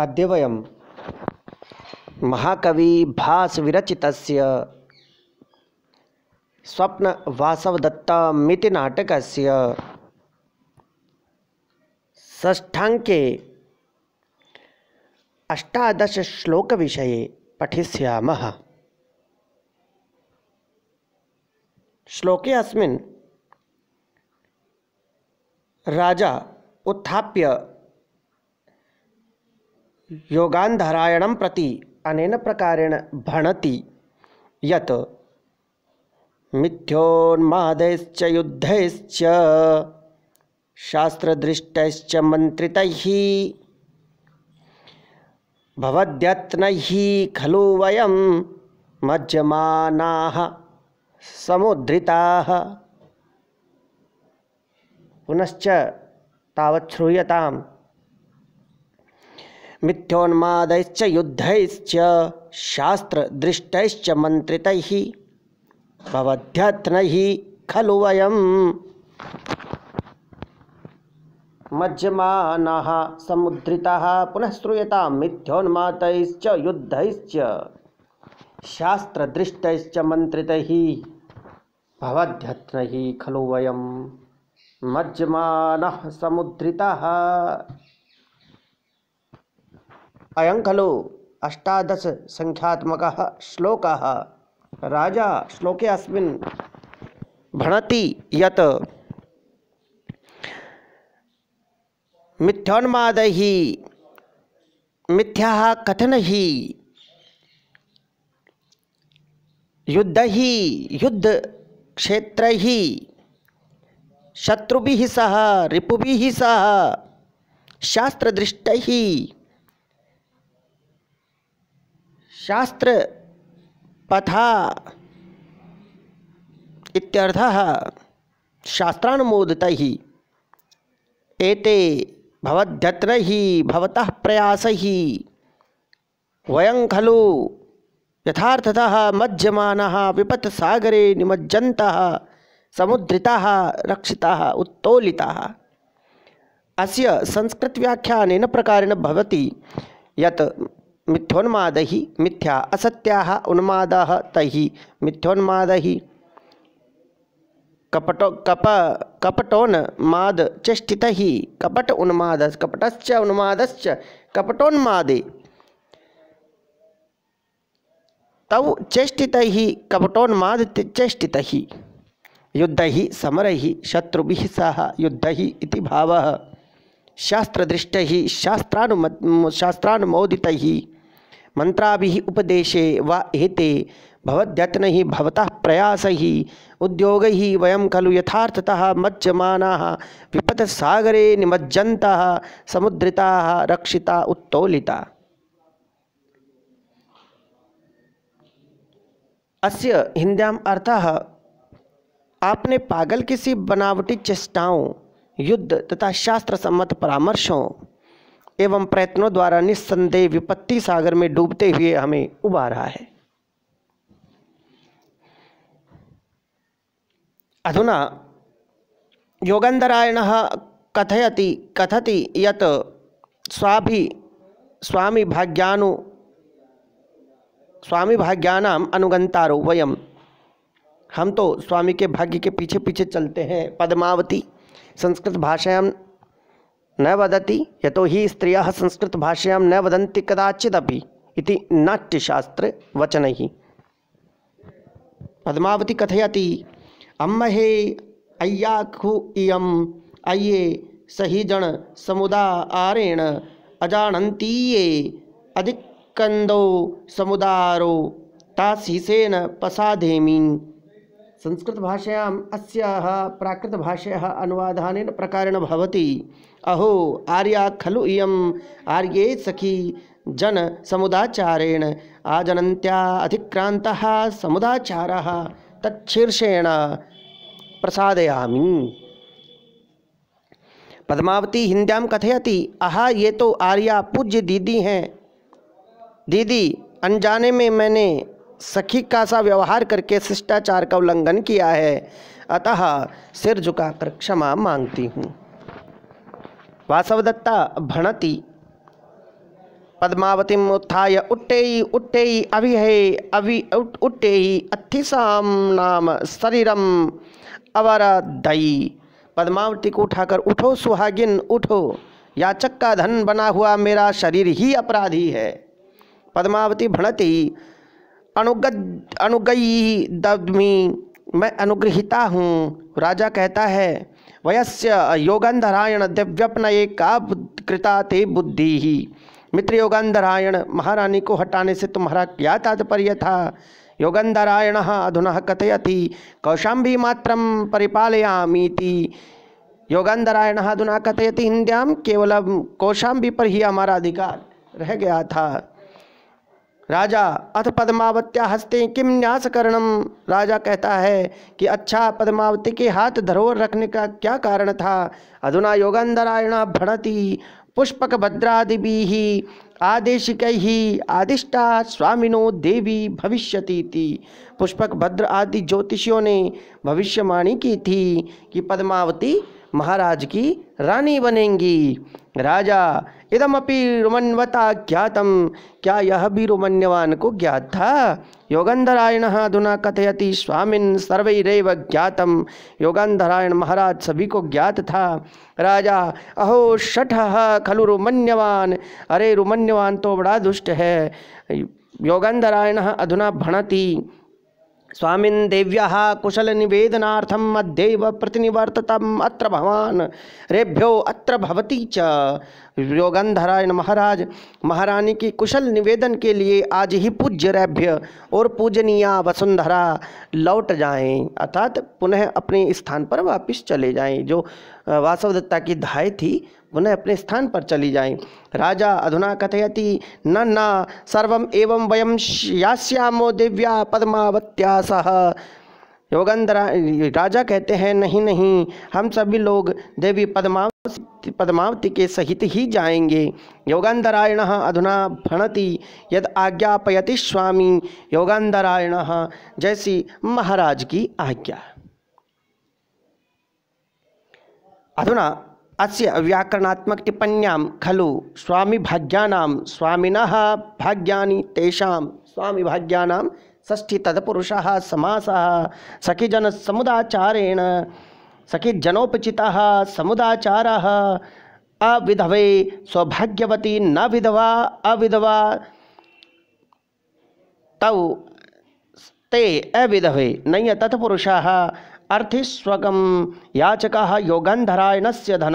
अद्य वयं महाकविभासविरचितस्य स्वप्नवासवदत्तमिति नाटकस्य षष्ठाङ्के अष्टादशश्लोकविषये पठिष्यामः श्लोके अस्मिन् राजा उत्थाप्य योगाधरायण प्रति अनेन प्रकारेण भणति यत् मिथ्योन्मादैश्च युद्धैश्च शास्त्रदृष्टैश्च मन्त्रितैः भवद्यत्नैः खलु वयं मज्जमानाः समुद्धृताः पुनश्च तावत् मिथ्योन्मादैश्च युद्धैश्च शास्त्रदृष्टैश्च मन्त्रितैः भवध्यत्नैः खलु वयम् मज्जमानाः समुद्रिताः पुनः श्रूयतां मिथ्योन्मातैश्च युद्धैश्च शास्त्रदृष्टैश्च मन्त्रितैः भवध्यत्नैः खलु वयं मज्जमानः समुद्रिताः अयं खलु संख्यात्मक श्लोक राजा श्लोके अस्मिन् भणति यत् मिथ्योन्मादैः मिथ्याः कथनैः युद्धैः युद्धक्षेत्रैः शत्रुभिः सह रिपुभिः सह शास्त्रदृष्टैः शास्त्र पथा इत्यर्थः ही एते ही भवतः प्रयास ही वयं खलु यथार्थतः मज्जमानः सागरे निमज्जन्तः समुद्रिताः रक्षिताः उत्तोलिताः अस्य संस्कृतव्याख्यानेन प्रकारेण भवति यत् मिथ्योन्माद ही मिथ्या असत्या उन्माद तहि मिथ्योन्माद ही कपटो कप कपटोन्माद चेष्टित ही कपट उन्माद कपटश्च उन्माद कपटोन्मादे तव चेष्टित ही कपटोन्माद चेष्टित ही युद्ध ही समर ही शत्रु सह युद्ध ही इति भाव शास्त्रदृष्ट शास्त्रानुम शास्त्रानुमोदित ही मंत्राभि उपदेशे व एते भवद्यत्न ही भवतः प्रयास ही उद्योग ही वयम खलु यथार्थतः मज्जमाना विपत सागरे निमज्जनता समुद्रिता रक्षिता उत्तोलिता अस्य हिंद्याम अर्थ आपने पागल किसी बनावटी चेष्टाओं युद्ध तथा शास्त्र सम्मत परामर्शों एवं प्रयत्नों द्वारा निस्संदेह विपत्ति सागर में डूबते हुए हमें उबारा है अधुना योगंदरायण कथयति कथति यत स्वाभि स्वामी भाग्यानु स्वामी भाग्यानाम अनुगंतारो वयम हम तो स्वामी के भाग्य के पीछे पीछे चलते हैं पद्मावती संस्कृत भाषा न वदति स्त्रीय स्त्रियः संस्कृतभाषायां न वदन्ति कदाचिदपि इति नाट्यशास्त्रवचनैः पद्मावती कथयति अम्महे अय्याखु इयम् अये सहि जन समुदारेण अजानन्तीये अधिकन्दो समुदारो तासीसेन पसाधेमी संस्कृतभाषायाम् अस्याः प्राकृतभाषायाः अनुवादानेन प्रकारेण भवति अहो आर्या खलु इयम् आर्ये सखी समुदाचारेण आजनन्त्या अधिक्रान्तः समुदाचारः तच्छीर्षेण प्रसादयामि पद्मावती हिंद्याम कथयती आहा ये तो आर्या पूज्य दीदी हैं दीदी अनजाने में मैंने सखी का सा व्यवहार करके शिष्टाचार का उल्लंघन किया है अतः सिर झुकाकर क्षमा मांगती हूँ वासवदत्ता भणती पद्मावती उत्थाय उट्टेयी उट्टेयी अभिहय अभि उट्टेयी अथिसाम नाम शरीरम अवर दई पद्मावती को उठाकर उठो सुहागिन उठो याचक का धन बना हुआ मेरा शरीर ही अपराधी है पद्मावती भणति अनुग अनुगई दद्मी मैं अनुग्रहिता हूँ राजा कहता है वयस्य योगंधरायण दिव्यपनये का कृता ते बुद्धि ही मित्र योगंधरायण महारानी को हटाने से तुम्हारा क्या तात्पर्य था योगंधरायण अधुना कथयती कौशाम्बी मात्र परिपालयामीति योगंधरायण अधुना कथयति हिंद्याम केवल कौशाम्बी पर ही हमारा अधिकार रह गया था राजा अथ पद्मावत्या हस्ते किम न्यास करणम राजा कहता है कि अच्छा पद्मावती के हाथ धरोहर रखने का क्या कारण था अधुना योगंधरायण भणति पुष्पक भद्रादिभि आदेशिक आदिष्टा स्वामिनो देवी भविष्यति थी पुष्पक भद्र आदि ज्योतिषियों ने भविष्यवाणी की थी कि पद्मावती महाराज की रानी बनेंगी राजा इदमपि रोमन्वता ज्ञातम क्या यह भी रोमन्यवान को ज्ञात था योगंधरायण अधुना कथयति स्वामिन सर्वैरव ज्ञातम योगंधरायण महाराज सभी को ज्ञात था राजा अहो शठ खलु रोमन्यवान अरे रोमन्यवान तो बड़ा दुष्ट है योगंधरायण अधुना भणति स्वामीन दिव्य कुशल निवेदनाथ अद्यव प्रतिनिवर्ततम अत्र भवान रेभ्यो अत्र भवती च योगंधराय महाराज महारानी की कुशल निवेदन के लिए आज ही पूज्य रैभ्य और पूजनीया वसुंधरा लौट जाएं अर्थात पुनः अपने स्थान पर वापस चले जाएं जो वासवदत्ता की धाय थी पुनः अपने स्थान पर चली जाएं राजा अधुना कथयति न न सर्व एवं वयम यास्यामो दिव्या पद्मावत्या सह योगंधरा राजा कहते हैं नहीं नहीं हम सभी लोग देवी पद्मा पद्मावती के सहित ही जाएंगे योगांधरायण अधुना भणति यद आज्ञापयति स्वामी योगांधरायण जैसी महाराज की आज्ञा अधुना अस्य व्याकरणात्मक टिप्पण्यां खलु स्वामी भाग्यानां स्वामिनः भाग्यानि तेषां स्वामी भाग्यानां षष्ठी तत्पुरुषः समासः सखिजनसमुदाचारेण जनोपचिता समुदाचार अविधवे सौभाग्यवती न विधवा अविधवा तव ते अविधवे नय तत्पुरुषा अर्थिस्वगम याचक योगंधरायण से धन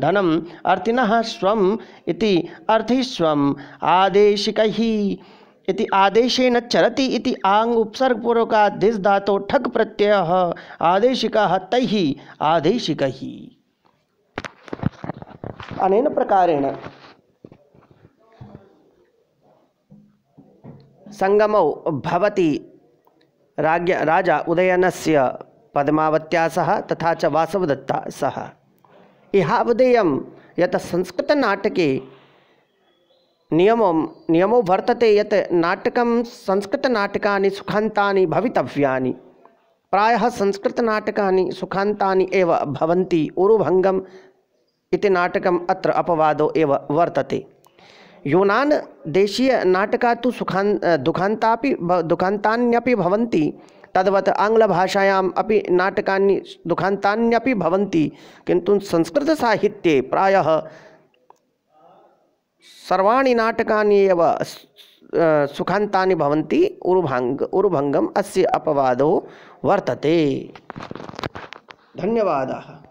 धनम अर्थिन स्व इति अर्थिस्व आदेशिक इति आदेशेन चरति इति आंग उपसर्गपूर्वका दिस धातो ठक प्रत्यय आदेशिका तय आदेशिक ही अनेन प्रकारेण संगमौ भवति राज्य राजा उदयनस्य पद्मावत्या सह तथा च वासवदत्ता सह इहावदेयं यत् संस्कृतनाटके नियम नियम वर्तते ये नाटक संस्कृतनाटका सुखाता भवितव्या प्राय संस्कृतनाटका सुखाता उरुभंगम नाटक अत्र अपवादो एव वर्तते यूनान देशीय नाटका तो सुखा दुखाता दुखाता तद्वत आंग्ल भाषायाम अभी नाटका दुखाता किंतु संस्कृत साहित्ये प्रायः सर्वाणि नाटका एव सुखान्तानि भवन्ति उरुभाङ्ग उरुभङ्गम् अस्य अपवादो वर्तते धन्यवादाः